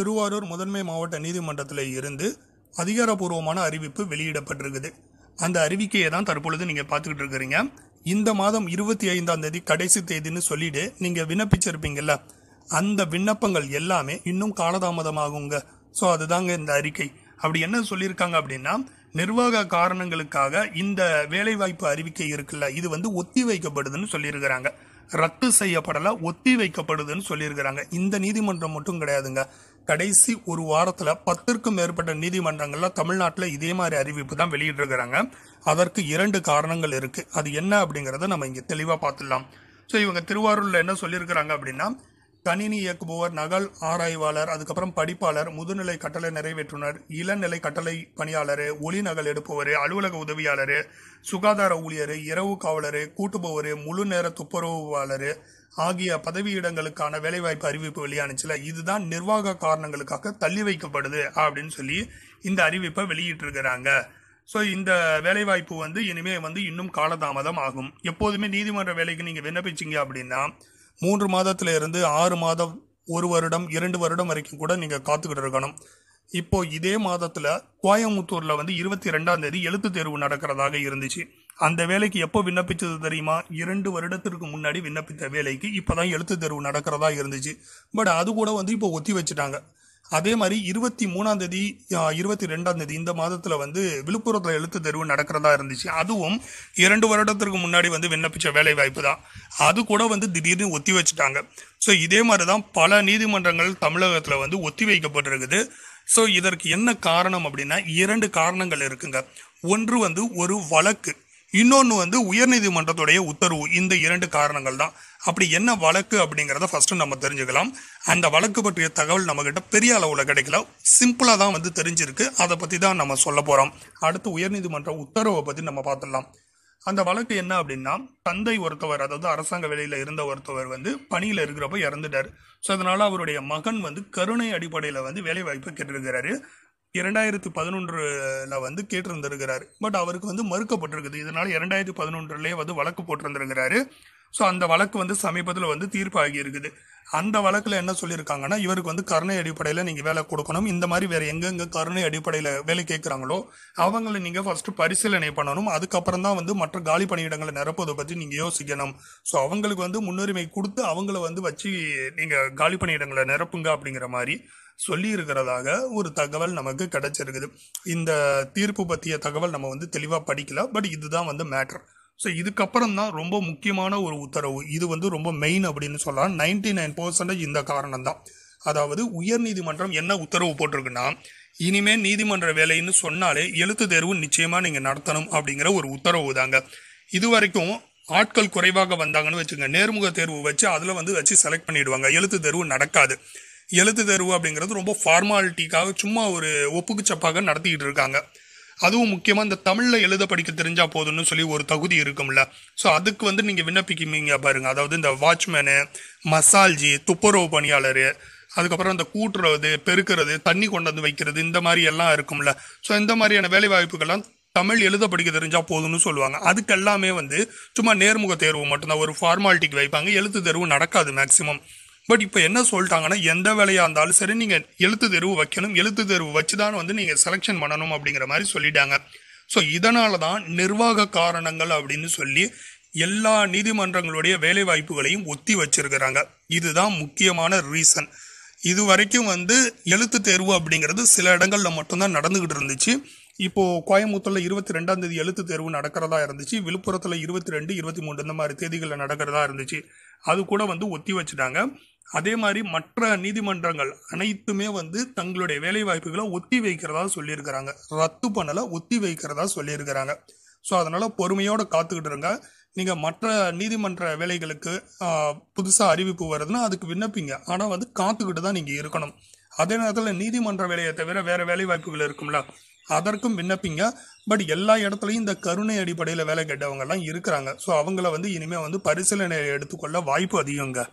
திருவாரூர் முதன்மை மாவட்ட நீதிமன்றத்தில் இருந்து அதிகாரப்பூர்வமான அறிவிப்பு வெளியிடப்பட்டிருக்குது அந்த அறிவிக்கையை தான் தற்பொழுது நீங்கள் பார்த்துக்கிட்டு இருக்கிறீங்க இந்த மாதம் இருபத்தி ஐந்தாம் தேதி கடைசி தேதின்னு சொல்லிட்டு நீங்கள் விண்ணப்பிச்சிருப்பீங்கல்ல அந்த விண்ணப்பங்கள் எல்லாமே இன்னும் காலதாமதமாகுங்க ஸோ அதுதாங்க இந்த அறிக்கை அப்படி என்ன சொல்லியிருக்காங்க அப்படின்னா நிர்வாக காரணங்களுக்காக இந்த வேலைவாய்ப்பு அறிவிக்கை இருக்குல்ல இது வந்து ஒத்தி வைக்கப்படுதுன்னு சொல்லியிருக்கிறாங்க ரத்து செய்யப்படலை ஒத்தி வைக்கப்படுதுன்னு சொல்லியிருக்கிறாங்க இந்த நீதிமன்றம் மட்டும் கிடையாதுங்க கடைசி ஒரு வாரத்தில் பத்திற்கும் மேற்பட்ட நீதிமன்றங்களில் தமிழ்நாட்டில் இதே மாதிரி அறிவிப்பு தான் வெளியிட்டிருக்கிறாங்க அதற்கு இரண்டு காரணங்கள் இருக்கு அது என்ன அப்படிங்கிறத நம்ம இங்கே தெளிவாக பார்த்துடலாம் ஸோ இவங்க திருவாரூரில் என்ன சொல்லியிருக்கிறாங்க அப்படின்னா கணினி இயக்குபவர் நகல் ஆராய்வாளர் அதுக்கப்புறம் படிப்பாளர் முதுநிலை கட்டளை நிறைவேற்றுனர் இளநிலை கட்டளை பணியாளர் ஒளி நகல் எடுப்பவர் அலுவலக உதவியாளர் சுகாதார ஊழியர் இரவு காவலர் கூட்டுபவர் முழு நேர துப்புரவாளர் ஆகிய பதவியிடங்களுக்கான வேலைவாய்ப்பு அறிவிப்பு வெளியானுச்சுல இதுதான் நிர்வாக காரணங்களுக்காக தள்ளி வைக்கப்படுது அப்படின்னு சொல்லி இந்த அறிவிப்பை வெளியிட்டிருக்கிறாங்க ஸோ இந்த வேலைவாய்ப்பு வந்து இனிமேல் வந்து இன்னும் காலதாமதம் ஆகும் எப்போதுமே நீதிமன்ற வேலைக்கு நீங்கள் விண்ணப்பிச்சிங்க அப்படின்னா மூன்று மாதத்துல இருந்து ஆறு மாதம் ஒரு வருடம் இரண்டு வருடம் வரைக்கும் கூட நீங்கள் காத்துக்கிட்டு இருக்கணும் இப்போ இதே மாதத்துல கோயம்புத்தூர்ல வந்து இருபத்தி ரெண்டாம் தேதி எழுத்து தேர்வு நடக்கிறதாக இருந்துச்சு அந்த வேலைக்கு எப்போ விண்ணப்பிச்சது தெரியுமா இரண்டு வருடத்திற்கு முன்னாடி விண்ணப்பித்த வேலைக்கு இப்போதான் எழுத்து தேர்வு நடக்கிறதா இருந்துச்சு பட் அது கூட வந்து இப்போ ஒத்தி வச்சுட்டாங்க அதே மாதிரி இருபத்தி மூணாம் தேதி இருபத்தி ரெண்டாம் தேதி இந்த மாதத்தில் வந்து விழுப்புரத்தில் எழுத்து தேர்வு நடக்கிறதா இருந்துச்சு அதுவும் இரண்டு வருடத்திற்கு முன்னாடி வந்து விண்ணப்பிச்ச வேலை வாய்ப்பு தான் அது கூட வந்து திடீர்னு ஒத்தி வச்சுட்டாங்க ஸோ இதே மாதிரி தான் பல நீதிமன்றங்கள் தமிழகத்தில் வந்து ஒத்தி வைக்கப்பட்டிருக்குது ஸோ இதற்கு என்ன காரணம் அப்படின்னா இரண்டு காரணங்கள் இருக்குங்க ஒன்று வந்து ஒரு வழக்கு இன்னொன்று வந்து உயர்நீதிமன்றத்துடைய உத்தரவு இந்த இரண்டு காரணங்கள் தான் அப்படி என்ன வழக்கு அப்படிங்கிறத ஃபஸ்ட்டு நம்ம தெரிஞ்சுக்கலாம் அந்த வழக்கு பற்றிய தகவல் நம்மக்கிட்ட பெரிய அளவில் கிடைக்கல சிம்பிளாக தான் வந்து தெரிஞ்சிருக்கு அதை பற்றி தான் நம்ம சொல்ல போகிறோம் அடுத்து உயர்நீதிமன்ற உத்தரவை பற்றி நம்ம பார்த்துடலாம் அந்த வழக்கு என்ன அப்படின்னா தந்தை ஒருத்தவர் அதாவது அரசாங்க வேலையில் இருந்த ஒருத்தவர் வந்து பணியில் இருக்கிறப்ப இறந்துட்டார் ஸோ அதனால் அவருடைய மகன் வந்து கருணை அடிப்படையில் வந்து வேலை வாய்ப்பு கேட்டிருக்கிறாரு இரண்டாயிரத்து பதினொன்றில் வந்து கேட்டிருந்திருக்கிறார் பட் அவருக்கு வந்து மறுக்கப்பட்டிருக்குது இதனால் இரண்டாயிரத்தி பதினொன்றுலேயே வந்து வழக்கு போட்டிருந்திருக்கிறாரு ஸோ அந்த வழக்கு வந்து சமீபத்தில் வந்து தீர்ப்பாகி இருக்குது அந்த வழக்கில் என்ன சொல்லியிருக்காங்கன்னா இவருக்கு வந்து கருணை அடிப்படையில் நீங்கள் வேலை கொடுக்கணும் இந்த மாதிரி வேறு எங்கெங்கே கருணை அடிப்படையில் வேலை கேட்குறாங்களோ அவங்கள நீங்கள் ஃபஸ்ட்டு பரிசீலனை பண்ணணும் அதுக்கப்புறம் தான் வந்து மற்ற காலி பணியிடங்களை நிரப்புவதை பற்றி நீங்கள் யோசிக்கணும் ஸோ அவங்களுக்கு வந்து முன்னுரிமை கொடுத்து அவங்கள வந்து வச்சு நீங்கள் காலி பணியிடங்களை நிரப்புங்க அப்படிங்கிற மாதிரி சொல்லி இருக்கிறதாக ஒரு தகவல் நமக்கு கிடைச்சிருக்குது இந்த தீர்ப்பு பற்றிய தகவல் நம்ம வந்து தெளிவாக படிக்கல பட் இதுதான் வந்து மேட்ரு ஸோ இதுக்கப்புறம் தான் ரொம்ப முக்கியமான ஒரு உத்தரவு இது வந்து ரொம்ப மெயின் அப்படின்னு சொல்லலாம் நைன்டி நைன் பர்சன்டேஜ் இந்த காரணம் தான் அதாவது உயர்நீதிமன்றம் என்ன உத்தரவு போட்டிருக்குன்னா இனிமேல் நீதிமன்ற வேலைன்னு சொன்னாலே எழுத்து தேர்வு நிச்சயமாக நீங்கள் நடத்தணும் அப்படிங்கிற ஒரு உத்தரவு தாங்க இது வரைக்கும் ஆட்கள் குறைவாக வந்தாங்கன்னு வச்சுங்க நேர்முக தேர்வு வச்சு அதில் வந்து வச்சு செலக்ட் பண்ணிடுவாங்க எழுத்து தேர்வு நடக்காது எழுத்து தேர்வு அப்படிங்கிறது ரொம்ப ஃபார்மாலிட்டிக்காக சும்மா ஒரு ஒப்புக்கு சப்பாக நடத்திக்கிட்டு இருக்காங்க அதுவும் முக்கியமாக இந்த தமிழில் எழுத படிக்க தெரிஞ்சால் போதும்னு சொல்லி ஒரு தகுதி இருக்கும்ல ஸோ அதுக்கு வந்து நீங்கள் விண்ணப்பிக்கிங்க பாருங்கள் அதாவது இந்த வாட்ச்மேனு மசால்ஜி துப்புரவு பணியாளர் அதுக்கப்புறம் அந்த கூட்டுறது பெருக்கிறது தண்ணி கொண்டு வந்து வைக்கிறது இந்த மாதிரி எல்லாம் இருக்கும்ல ஸோ இந்த மாதிரியான வேலை வாய்ப்புகள்லாம் தமிழ் எழுத படிக்க தெரிஞ்சால் போதும்னு சொல்லுவாங்க அதுக்கெல்லாமே வந்து சும்மா நேர்முக தேர்வு மட்டும்தான் ஒரு ஃபார்மாலிட்டிக்கு வைப்பாங்க எழுத்து தேர்வு நடக்காது மேக்சிமம் பட் இப்போ என்ன சொல்லிட்டாங்கன்னா எந்த வேலையாக இருந்தாலும் சரி நீங்கள் எழுத்து தேர்வு வைக்கணும் எழுத்து தேர்வு வச்சு தான் வந்து நீங்கள் செலெக்ஷன் பண்ணணும் அப்படிங்கிற மாதிரி சொல்லிட்டாங்க ஸோ இதனால தான் நிர்வாக காரணங்கள் அப்படின்னு சொல்லி எல்லா நீதிமன்றங்களுடைய வேலை வாய்ப்புகளையும் ஒத்தி வச்சிருக்கிறாங்க இதுதான் முக்கியமான ரீசன் இது வரைக்கும் வந்து எழுத்து தேர்வு அப்படிங்கிறது சில இடங்களில் மட்டும்தான் நடந்துக்கிட்டு இருந்துச்சு இப்போ கோயம்புத்தூர்ல இருபத்தி ரெண்டாம் தேதி எழுத்து தேர்வு நடக்கிறதா இருந்துச்சு விழுப்புரத்துல இருபத்தி ரெண்டு இருபத்தி மூணு இந்த மாதிரி தேதிகளில் நடக்கிறதா இருந்துச்சு அது கூட வந்து ஒத்தி வச்சுட்டாங்க அதே மாதிரி மற்ற நீதிமன்றங்கள் அனைத்துமே வந்து தங்களுடைய வேலை வாய்ப்புகளை ஒத்தி வைக்கிறதா சொல்லியிருக்கிறாங்க ரத்து பண்ணலை ஒத்தி வைக்கிறதா சொல்லியிருக்கிறாங்க ஸோ அதனால் பொறுமையோடு காத்துக்கிட்டு இருங்க நீங்கள் மற்ற நீதிமன்ற வேலைகளுக்கு புதுசாக அறிவிப்பு வருதுன்னா அதுக்கு விண்ணப்பிங்க ஆனால் வந்து காத்துக்கிட்டு தான் நீங்கள் இருக்கணும் அதே நேரத்தில் நீதிமன்ற வேலையை தவிர வேறு வேலை வாய்ப்புகள் இருக்கும்ல அதற்கும் விண்ணப்பிங்க பட் எல்லா இடத்துலையும் இந்த கருணை அடிப்படையில் வேலை கேட்டவங்கலாம் இருக்கிறாங்க ஸோ அவங்கள வந்து இனிமேல் வந்து பரிசீலனை எடுத்துக்கொள்ள வாய்ப்பு அதிகங்க